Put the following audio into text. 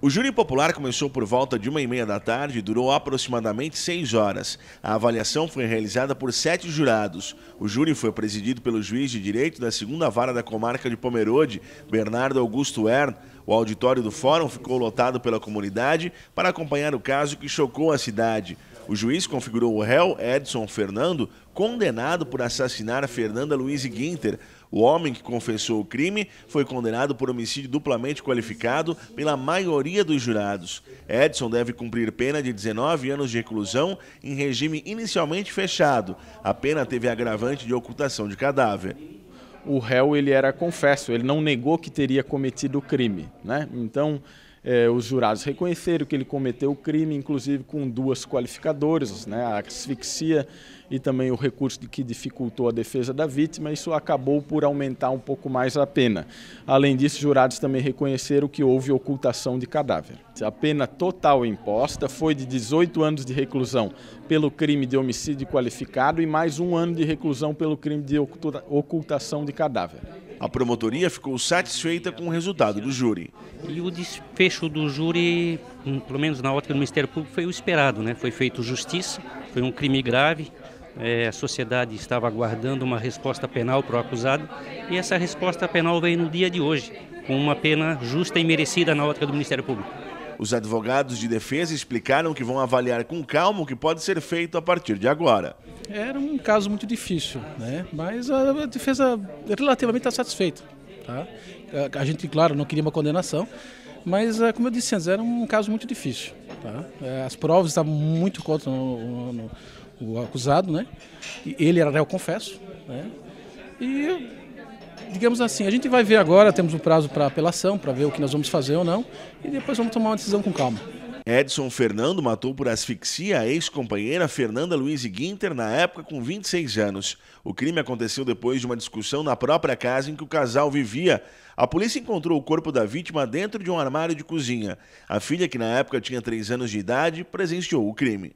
O júri popular começou por volta de uma e meia da tarde e durou aproximadamente seis horas. A avaliação foi realizada por sete jurados. O júri foi presidido pelo juiz de direito da segunda vara da comarca de Pomerode, Bernardo Augusto Ern. O auditório do fórum ficou lotado pela comunidade para acompanhar o caso que chocou a cidade. O juiz configurou o réu Edson Fernando, condenado por assassinar Fernanda Luiz Guinter. O homem que confessou o crime foi condenado por homicídio duplamente qualificado pela maioria dos jurados. Edson deve cumprir pena de 19 anos de reclusão em regime inicialmente fechado. A pena teve agravante de ocultação de cadáver o réu ele era confesso, ele não negou que teria cometido o crime, né? Então é, os jurados reconheceram que ele cometeu o crime, inclusive com duas qualificadoras, né, a asfixia e também o recurso que dificultou a defesa da vítima, isso acabou por aumentar um pouco mais a pena. Além disso, os jurados também reconheceram que houve ocultação de cadáver. A pena total imposta foi de 18 anos de reclusão pelo crime de homicídio qualificado e mais um ano de reclusão pelo crime de ocultação de cadáver. A promotoria ficou satisfeita com o resultado do júri. E o desfecho do júri, hum, pelo menos na ótica do Ministério Público, foi o esperado, né? Foi feito justiça, foi um crime grave, é, a sociedade estava aguardando uma resposta penal para o acusado e essa resposta penal veio no dia de hoje, com uma pena justa e merecida na ótica do Ministério Público. Os advogados de defesa explicaram que vão avaliar com calma o que pode ser feito a partir de agora. Era um caso muito difícil, né? mas a defesa relativamente está satisfeita. Tá? A gente, claro, não queria uma condenação, mas, eh, como eu disse antes, era um caso muito difícil. Tá? Eh, as provas estavam muito contra no, no, no, o acusado, né? ele era réu, confesso. Né? E digamos assim, a gente vai ver agora, temos um prazo para apelação, para ver o que nós vamos fazer ou não, e depois vamos tomar uma decisão com calma. Edson Fernando matou por asfixia a ex-companheira Fernanda Luiz Guinter, na época com 26 anos. O crime aconteceu depois de uma discussão na própria casa em que o casal vivia. A polícia encontrou o corpo da vítima dentro de um armário de cozinha. A filha, que na época tinha 3 anos de idade, presenciou o crime.